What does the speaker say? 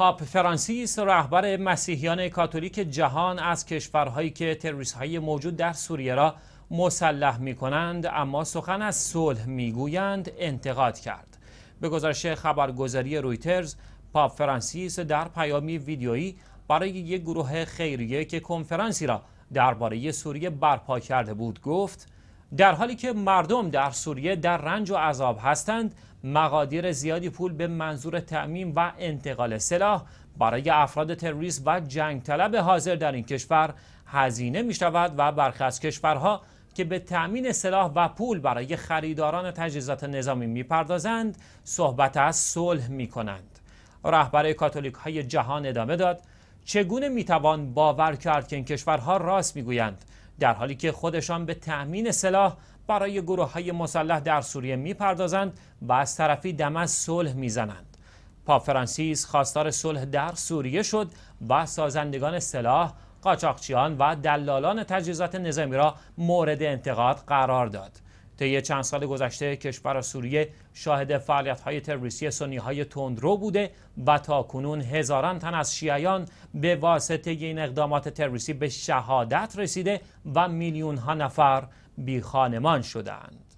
پاپ فرانسیس رهبر مسیحیان کاتولیک جهان از کشورهایی که تروریست های موجود در سوریه را مسلح می کنند اما سخن از صلح می گویند انتقاد کرد به گزارش خبرگزاری رویترز پاپ فرانسیس در پیامی ویدیویی برای یک گروه خیریه که کنفرانسی را درباره سوریه برپا کرده بود گفت در حالی که مردم در سوریه در رنج و عذاب هستند مقادیر زیادی پول به منظور تعمین و انتقال سلاح برای افراد تروریست و جنگ طلب حاضر در این کشور هزینه می شود و برخی از کشورها که به تأمین سلاح و پول برای خریداران تجهیزات نظامی میپردازند صحبت از صلح می کنند. رهبر کاتولیک های جهان ادامه داد چگونه توان باور کرد که این کشورها راست گویند؟ در حالی که خودشان به تأمین سلاح برای گروه های مسلح در سوریه میپردازند و از طرفی دم از صلح میزنند پاپ فرانسیس خواستار صلح در سوریه شد و سازندگان سلاح قاچاقچیان و دلالان تجهیزات نظامی را مورد انتقاد قرار داد طی چند سال گذشته کشور سوریه شاهد فعالیت های تروریستی سنی های تندرو بوده و تا کنون هزاران تن از شیعیان به واسطه این اقدامات تروریستی به شهادت رسیده و میلیون ها نفر بی خانمان شدند.